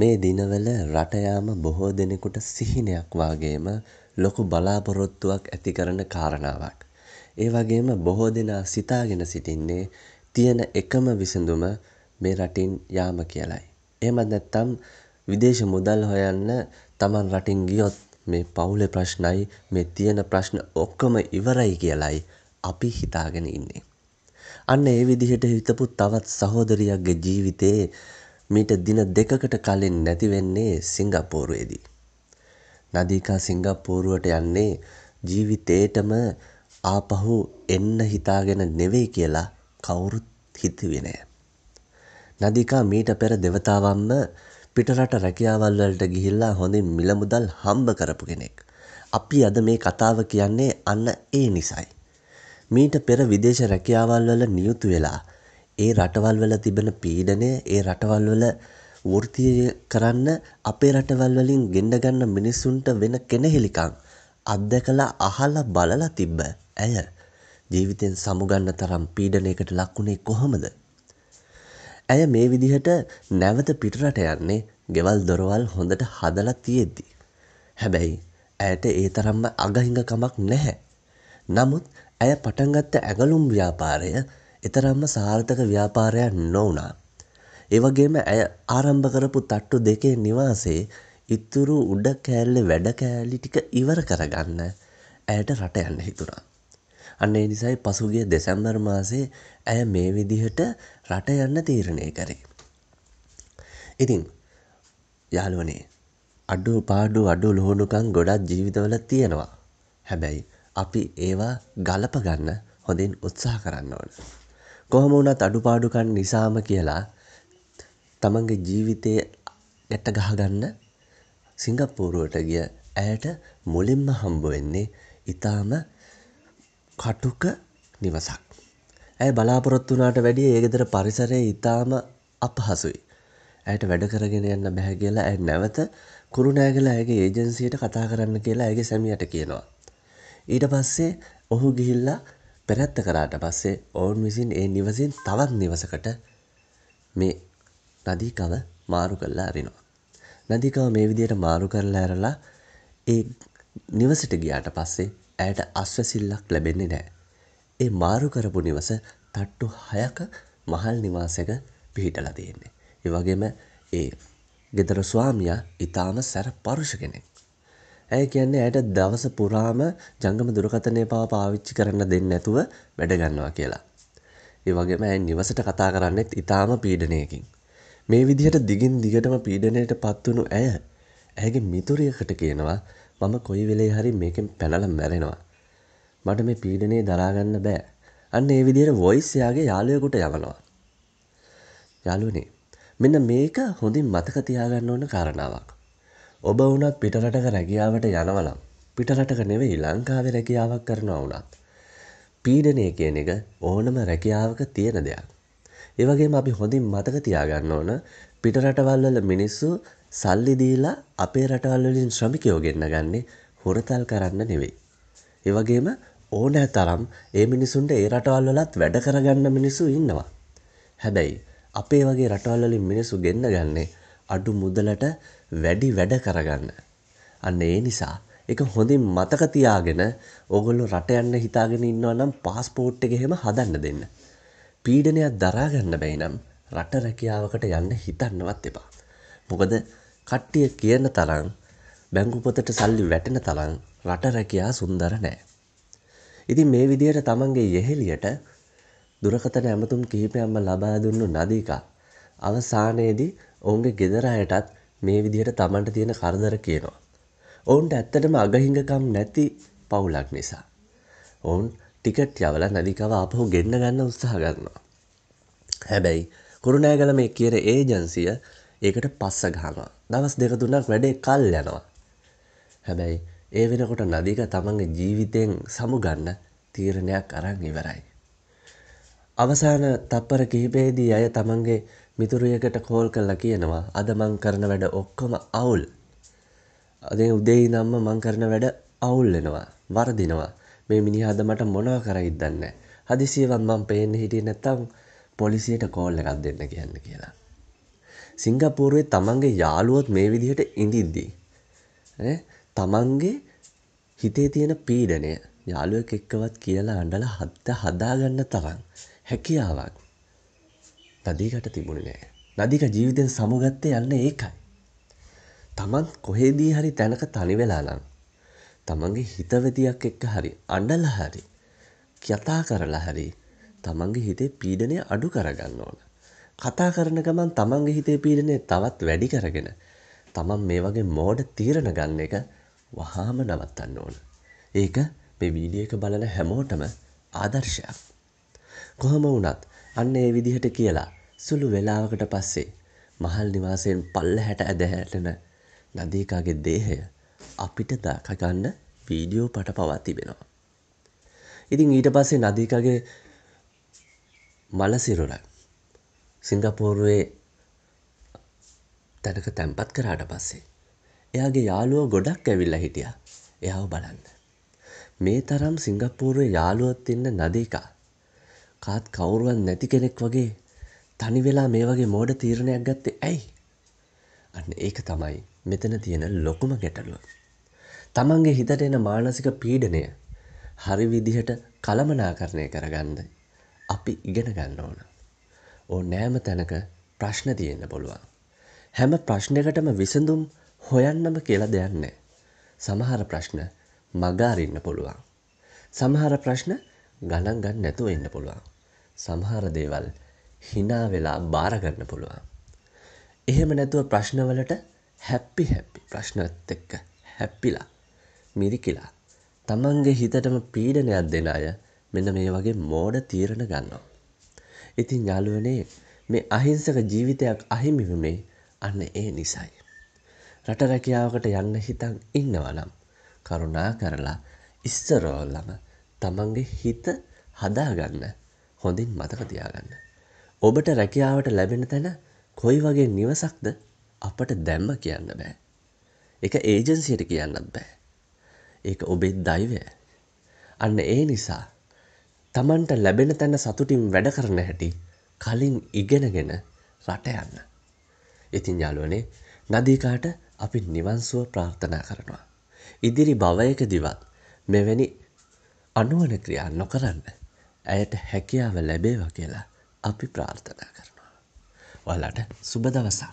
මේ දිනවල රට යාම බොහෝ දෙනෙකුට සිහිනයක් වගේම ලොකු බලාපොරොත්තුවක් ඇති කරන කාරණාවක්. ඒ වගේම බොහෝ දෙනා සිතාගෙන සිටින්නේ තියෙන එකම විසඳුම මේ රටින් යාම කියලයි. එහෙමත් නැත්නම් විදේශ මුදල් හොයන්න තමන් රටින් ගියොත් මේ පවුලේ ප්‍රශ්නයි මේ තියෙන ප්‍රශ්න ඔක්කොම ඉවරයි කියලයි අපි හිතාගෙන ඉන්නේ. අන්න ඒ විදිහට හිතපු තවත් සහෝදරියක්ගේ ජීවිතේ මීට දින දෙකකට කලින් නැති වෙන්නේ සිංගප්පූරුවේදී. නදීකා සිංගප්පූරුවට යන්නේ ජීවිතේටම ආපහු එන්න හිතාගෙන නෙවෙයි කියලා කවුරුත් හිතුවේ නෑ. නදීකා මීට පෙර දෙවතාවක්ම පිටරට රැකියාවල් වලට ගිහිල්ලා හොඳින් මිල මුදල් හම්බ කරපු කෙනෙක්. අපි අද මේ කතාව කියන්නේ අන්න ඒ නිසයි. මීට පෙර විදේශ රැකියාවල් වල නියුතු වෙලා ඒ රටවල් වල තිබෙන පීඩනය ඒ රටවල් වල වෘත්තීය කරන්න අපේ රටවල් වලින් ගෙන්න ගන්න මිනිස්සුන්ට වෙන කෙනෙහිලිකම් අත්දැකලා අහලා බලලා තිබ්බ ඇය ජීවිතයෙන් සමුගන්න තරම් පීඩනයකට ලක්වුණේ කොහොමද? ඇය මේ විදිහට නැවත පිටරට යන්නේ ගෙවල් දොරවල් හොඳට හදලා තියෙද්දි. හැබැයි ඇයට ඒ තරම්ම අගහිඟකමක් නැහැ. නමුත් ඇය පටන්ගත්ත ඇගලුම් ව්‍යාපාරය එතරම්ම සාර්ථක ව්‍යාපාරයක් නොවුණා. ඒ වගේම ඇය ආරම්භ කරපු තට්ටු දෙකේ නිවාසේ ඉතුරු උඩ කෑල්ලේ වැඩ කෑලි ටික ඉවර කරගන්න ඇයට රට යන්න හිතුණා. අන්න ඒ නිසයි පසුගිය දෙසැම්බර් මාසේ ඇය මේ විදිහට රට යන්න තීරණය කරේ. ඉතින් යාළුවනේ අඩු පාඩු අඩු ලුහුණුකම් ගොඩක් ජීවිතවල තියෙනවා. හැබැයි අපි ඒවා ගලප ගන්න හොඳින් උත්සාහ කරන්න ඕන. කොහොම වුණත් අඩුපාඩුකම් නිසාම කියලා තමන්ගේ ජීවිතය ගැට ගහගන්න සිංගප්පූරුවට ගිය ඇයට මුලින්ම හම්බ වෙන්නේ ඉතාම කටුක නිවසක්. ඇය බලාපොරොත්තු වුණාට වැඩිය ඒ ගෙදර පරිසරය ඉතාම අපහසුයි. ඇයට වැඩ කරගෙන යන්න බැහැ කියලා ඇය නැවත කුරුණෑගල ඇයගේ ඒජන්සියට කතා කරන්න කියලා ඇයගේ සැමියට කියනවා. ඊට පස්සේ ඔහු ගිහිල්ලා පෙරැත්ත කරාට පස්සේ ඔවුන් විසින් ඒ නිවසින් තවත් නිවසකට මේ නදීකව මාරු කරලා අරිනවා. නදීකව මේ විදියට මාරු කරලා ඇරලා ඒ නිවසට ගියාට පස්සේ ඇයට අස්වැසිල්ලක් ලැබෙන්නේ නෑ. ඒ මාරු කරපු නිවස තට්ටු හයක මහල් නිවාසක පිහිටලා තියෙන්නේ. ඒ වගේම ඒ ගෙදර ස්වාමියා ඉතාම සැර පරුෂ කෙනෙක්. ඇය කියන්නේ ඇයට දවස පුරාම ජංගම දුරකථනය පවා පාවිච්චි කරන්න දෙන්නේ නැතුව වැඩ ගන්නවා කියලා. ඒ වගේම ඇය නිවසට කතා කරන්නෙත් ඊටාම පීඩනයකින්. මේ විදිහට දිගින් දිගටම පීඩනයට පත්වුණු ඇය ඇයගේ මිතුරියකට කියනවා මම කොයි වෙලේ හරි මේකෙන් පැනලා මැරෙනවා. මට මේ පීඩනේ දරා ගන්න බෑ. අන්න ඒ විදිහට වොයිස් එයාගේ යාළුවෙකුට යවනවා. යාළුවනේ මෙන්න මේක හොඳින් මතක තියාගන්න ඕන කාරණාවක්. ඔබ වුණත් පිටරටක රැකියාවට යනවනම් පිටරටක නෙවෙයි ලංකාවේ රැකියාවක් කරනවා වුණත් පීඩනය කියන එක ඕනම රැකියාවක තියෙන දෙයක්. ඒ වගේම අපි හොඳින් මතක තියාගන්න ඕන පිටරටවල් වල මිනිස්සු සල්ලි දීලා අපේ රටවල් වලින් ශ්‍රමිකයෝ ගෙන්නගන්නේ හුරතල් කරන්න නෙවෙයි. ඒ වගේම ඕනෑ තරම් ඒ මිනිසුන්ට ඒ රටවල් වලත් වැඩ කරගන්න මිනිස්සු ඉන්නවා. හැබැයි අපේ වගේ රටවල් වලින් මිනිස්සු ගෙන්න ගන්නේ අඩු මුදලට වැඩි වැඩ කරගන්න. අන්න ඒ නිසා එක හොඳින් මතක තියාගෙන ඕගොල්ලෝ රට යන්න හිතාගෙන ඉන්නවා නම් පාස්පෝට් එක එහෙම හදන්න දෙන්න. පීඩනයක් දරාගන්න බැයි නම් රට රැකියාවකට යන්න හිතන්නවත් එපා. මොකද කට්ටිය කියන තරම් බැංකුපොතට සල්ලි වැටෙන තරම් රට රැකයා සුන්දර නෑ. ඉතින් මේ විදියට තමන්ගේ යෙහෙලියට දුරකතන ඇමතුම් කිහිපයම්ම ලබා දුන්නු නදීකා අවසානයේදී ඔවුන්ගේ ගෙදර අයටත් මේ විදිහට තමන්ට තියෙන කරදර කියනවා. ඔවුන්ට ඇත්තටම අගහිඟකම් නැති පවුලක් නිසා. ඔවුන් ටිකට් යවල නදිකව අපහු ගෙන්න්න ගන්න උත්සාහ ගන්නවා. හැබැයි කුරුණෑගල මේ කියර ඒජන්සිය ඒකට පස්ස ගහනවා දවස් දෙක තුනක් වැඩේ කල් යනවා. හැබැයි ඒ වෙනකොට නදික තමන්ගේ ජීවිතයෙන් සමුගන්න තීරණයක් අරං ඉවරයි. අවසාන තප්පර කිහිපේදී අය තමන්ගේ මිතුරියකට කෝල් කරලා කියනවා අද මං කරන වැඩ ඔක්කොම අවුල්. අදේ උදේ ඉඳන්ම මං කරන වැඩ අවුල් වෙනවා. වරදිනවා. මේ මිනිහා අද මට මොනවා කරයිද දන්නේ හදිසියෙවත් මං පේන්න හිටියේ නැත්තම් පොලිසියට කෝල් එකක් දෙන්න කියන්න කියලා. සිංගප්පූරුවේ තමන්ගේ යාළුවොත් මේ විදිහට ඉඳිද්දී තමන්ගේ හිතේ තියෙන පීඩනය යාළුවෙක් එක්කවත් කියලා අඬලා හත්ත හදාගන්න තරම් හැකියාවක් නදීකට තිබුණේ නෑ. නදීක ජීවිතෙන් සමුගත්තේ යන්න ඒකයි. තමන් කොහේදී හරි තැනක තනි වෙලා නම් තමන්ගේ හිතවතියක් එක්ක හරි අඬලා හරි කතා කරලා හරි තමන්ගේ හිතේ පීඩනය අඩු කරගන්න ඕන. කතා කරන ගමන් තමන්ගේ හිතේ පීඩනය තවත් වැඩි කරගෙන තමන් මේ වගේ මෝඩ තීරණ ගන්න එක වහාම නවත්තන්න ඕන. ඒක මේ වීඩියෝ එක බලන හැමෝටම ආදර්ශයක්. කොහොම වුණත් අන්න ඒ විදිහට කියලා සුළු වේලාවකට පස්සේ මහල් නිවාසයෙන් පල්ලෙහාට ඇදහැරෙන නදීකාගේ දේහය අපිට දක ගන්න වීඩියෝ පට පවා තිබෙනවා. ඉතින් ඊට පස්සේ නදීකාගේ මලසිරුරක් සිංගපූරුවේ තැනක තැන්පත් කරාට පස්සේ එයාගේ යාළුවෝ ගොඩක් ඇවිල්ලා හිටියා එයාව බලන්න. මේ තරම් සිංගප්පූරුවේ යාළුවොත් ඉන්න නදීකා කාත් කවුරුවත් නැති කෙනෙක් වගේ තනි වෙලා මේ වගේ මෝඩ තීරණයක් ගත්තේ ඇයි? අන්න ඒක තමයි මෙතන තියෙන ලොකුම ගැටලුව. තමන්ගේ හිතට එන මානසික පීඩනය හරි විදිහට කළමනාකරණය කරගන්න අපි ඉගෙන ගන්න ඕන. ඕ නෑම තැනක ප්‍රශ්න තියෙන්න පුළුවන්. හැම ප්‍රශ්නකටම විසඳුම් හොයන්නම කියලා දෙයන්නේ. සමහර ප්‍රශ්න මගාරින්න පුළුවන්. සමහර ප්‍රශ්න ගණන් ගන්න නැතුව ඉන්න පුළුවන්. සමහර දේවල් හිනා වෙලා බාරගන්න පුළුවන්. එහෙම නැතුව ප්‍රශ්නවලට හැප්පි හැප්පි ප්‍රශ්නත් එක්ක හැප්පිලා මිරිකිලා තමන්ගේ හිතටම පීඩනයක් දෙන අය මෙන්න මේ වගේ මෝඩ තීරණ ගන්නවා. ඉතින් යාළුවනේ මේ අහිංසක ජීවිතයක් අහිමිවුනේ අන්න ඒ නිසයි. රට රැකියාවකට යන්න හිතන් ඉන්නවනම් කරුණා කරලා ඉස්සරෝල්ලම තමන්ගේ හිත හදාගන්න හොඳින් මතක තියාගන්න. ඔබට රැකියාවට ලැබෙන තැන කොයි වගේ නිවසක්ද අපට දැම්ම කියන්න බෑ. එක ඒජන්සියට කියන්නත් බෑ. ඒක ඔබෙත් දයිවය. අන්න ඒ නිසා තමන්ට ලැබෙන තැන සතුටින් වැඩ කරන හැටි කලින් ඉගෙනගෙන රට යන්න. ඉතින් යාලුවනේ නදීකාට අපි නිවන්සුව ප්‍රාර්ථනා කරනවා. ඉදිරි භවයක දිවත් මෙවැනි අනුවන ක්‍රියා නොකරන්න. ඇයට හැකියාව ලැබේවා කියලා අපි ප්‍රාර්ථනා කරනවා. ඔයාලට සුබ දවසක්.